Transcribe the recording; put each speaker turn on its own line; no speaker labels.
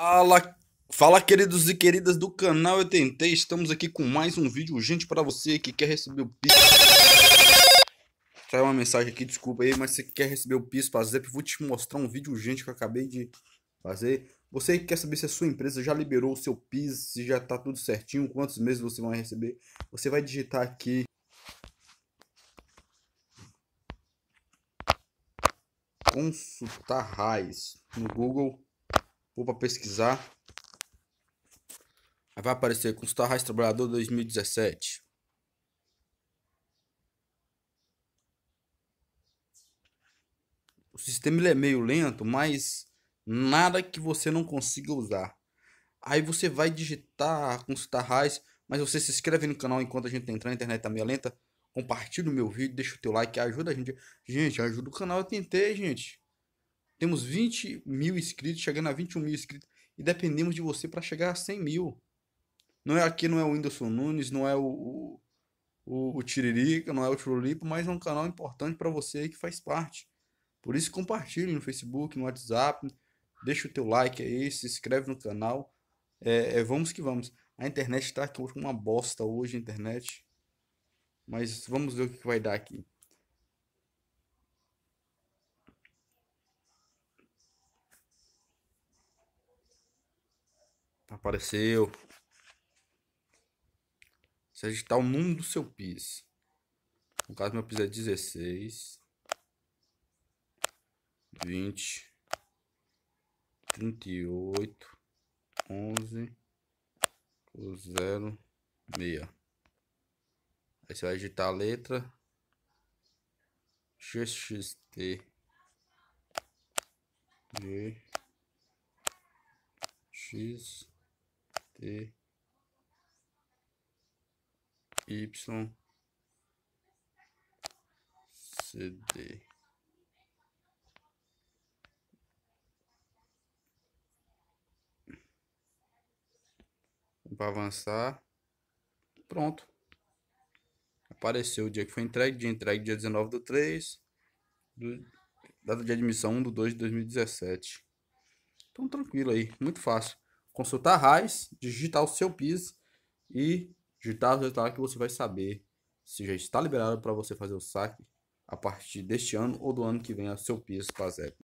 Fala, fala queridos e queridas do canal Eu Tentei, estamos aqui com mais um vídeo urgente para você que quer receber o Pix. Saiu uma mensagem aqui, desculpa aí, mas você quer receber o piso para Zep, vou te mostrar um vídeo urgente que eu acabei de fazer. Você que quer saber se a sua empresa já liberou o seu PIS, se já está tudo certinho, quantos meses você vai receber, você vai digitar aqui consultar raiz no Google Vou para pesquisar. Aí vai aparecer Consultar Raiz Trabalhador 2017. O sistema ele é meio lento, mas nada que você não consiga usar. Aí você vai digitar Consultar Raiz, mas você se inscreve no canal enquanto a gente tá entrando, a internet tá meio lenta. Compartilha o meu vídeo, deixa o teu like, ajuda a gente. Gente, ajuda o canal, eu tentei, gente. Temos 20 mil inscritos, chegando a 21 mil inscritos. E dependemos de você para chegar a 100 mil. Não é aqui, não é o Whindersson Nunes, não é o, o, o Tiririca, não é o Tirulipo, mas é um canal importante para você aí que faz parte. Por isso, compartilhe no Facebook, no WhatsApp, deixa o teu like aí, se inscreve no canal. É, é, vamos que vamos. A internet está aqui hoje uma bosta hoje, a internet. Mas vamos ver o que vai dar aqui. Apareceu. Se digitar tá o número do seu PIS. No caso, meu PIS é 16, 20, 38, 11, 0, 6. Aí você vai digitar a letra XXT G X T Y C para avançar. Pronto. Apareceu o dia que foi entregue, dia entregue dia 19 do 3, do, data de admissão 1 do 2 de 2017. Então tranquilo aí, muito fácil consultar a RAIS, digitar o seu PIS e digitar o resultado que você vai saber se já está liberado para você fazer o saque a partir deste ano ou do ano que vem a seu PIS PASEP.